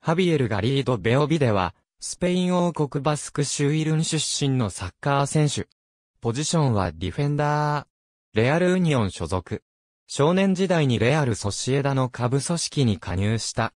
ハビエル・ガリード・ベオビデは、スペイン王国バスク州イルン出身のサッカー選手。ポジションはディフェンダー。レアル・ウニオン所属。少年時代にレアル・ソシエダの下部組織に加入した。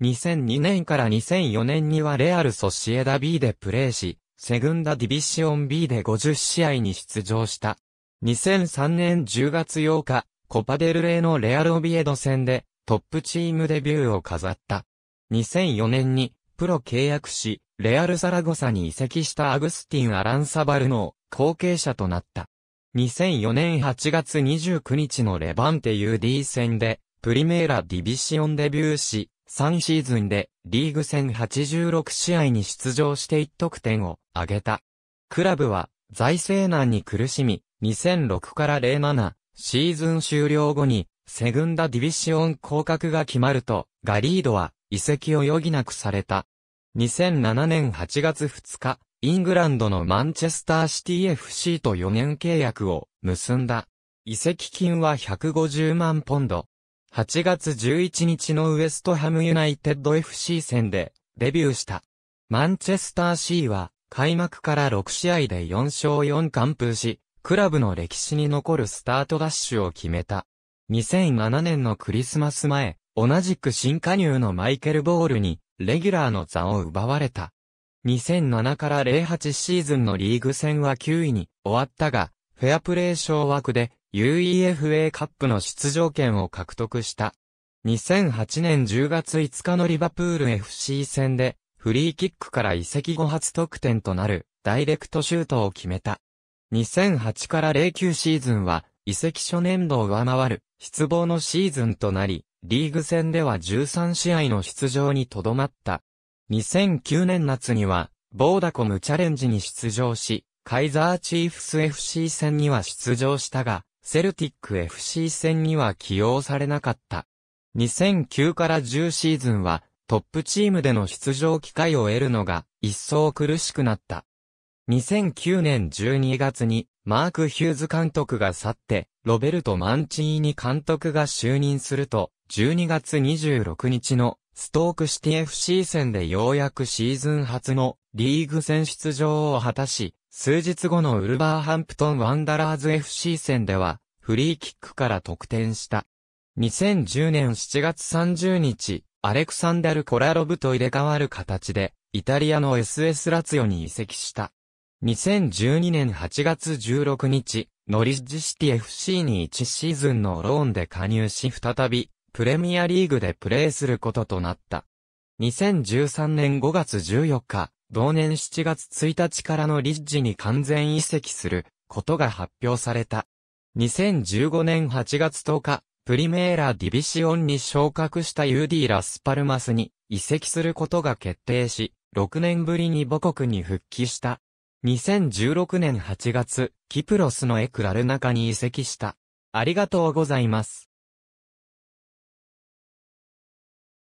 2002年から2004年にはレアル・ソシエダ B でプレーし、セグンダ・ディビシオン B で50試合に出場した。2003年10月8日、コパデルレーのレアル・オビエド戦でトップチームデビューを飾った。2004年にプロ契約し、レアル・サラゴサに移籍したアグスティン・アランサバルの後継者となった。2004年8月29日のレバンテ UD 戦で、プリメーラ・ディビシオンデビューし、3シーズンでリーグ戦86試合に出場して1得点を挙げた。クラブは財政難に苦しみ、2006から07シーズン終了後にセグンダ・ディビシオン降格が決まると、ガリードは移籍を余儀なくされた。2007年8月2日、イングランドのマンチェスターシティ FC と4年契約を結んだ。移籍金は150万ポンド。8月11日のウエストハムユナイテッド FC 戦でデビューした。マンチェスターシーは開幕から6試合で4勝4完封し、クラブの歴史に残るスタートダッシュを決めた。2007年のクリスマス前、同じく新加入のマイケル・ボールに、レギュラーの座を奪われた。2007から08シーズンのリーグ戦は9位に終わったが、フェアプレー賞枠で UEFA カップの出場権を獲得した。2008年10月5日のリバプール FC 戦で、フリーキックから移籍後初得点となる、ダイレクトシュートを決めた。2008から09シーズンは、移籍初年度を上回る失望のシーズンとなり、リーグ戦では13試合の出場にとどまった。2009年夏には、ボーダコムチャレンジに出場し、カイザーチーフス FC 戦には出場したが、セルティック FC 戦には起用されなかった。2009から10シーズンは、トップチームでの出場機会を得るのが、一層苦しくなった。2009年12月にマーク・ヒューズ監督が去って、ロベルト・マンチーニ監督が就任すると、12月26日のストークシティ FC 戦でようやくシーズン初のリーグ戦出場を果たし、数日後のウルバーハンプトン・ワンダラーズ FC 戦では、フリーキックから得点した。2010年7月30日、アレクサンダル・コラロブと入れ替わる形で、イタリアの SS ラツヨに移籍した。2012年8月16日、ノリッジシティ FC に1シーズンのローンで加入し再び、プレミアリーグでプレーすることとなった。2013年5月14日、同年7月1日からのリッジに完全移籍することが発表された。2015年8月10日、プリメーラディビシオンに昇格した UD ラスパルマスに移籍することが決定し、6年ぶりに母国に復帰した。2016年8月、キプロスのエクラルナカに移籍した。ありがとうございます。